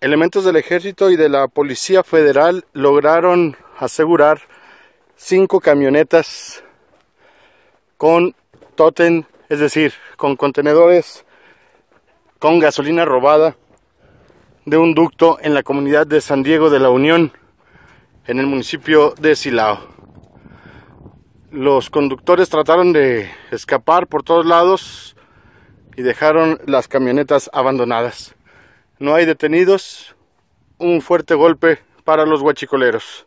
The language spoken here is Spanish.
elementos del ejército y de la policía federal lograron asegurar cinco camionetas con totem, es decir, con contenedores con gasolina robada de un ducto en la comunidad de San Diego de la Unión, en el municipio de Silao. Los conductores trataron de escapar por todos lados y dejaron las camionetas abandonadas. No hay detenidos. Un fuerte golpe para los huachicoleros.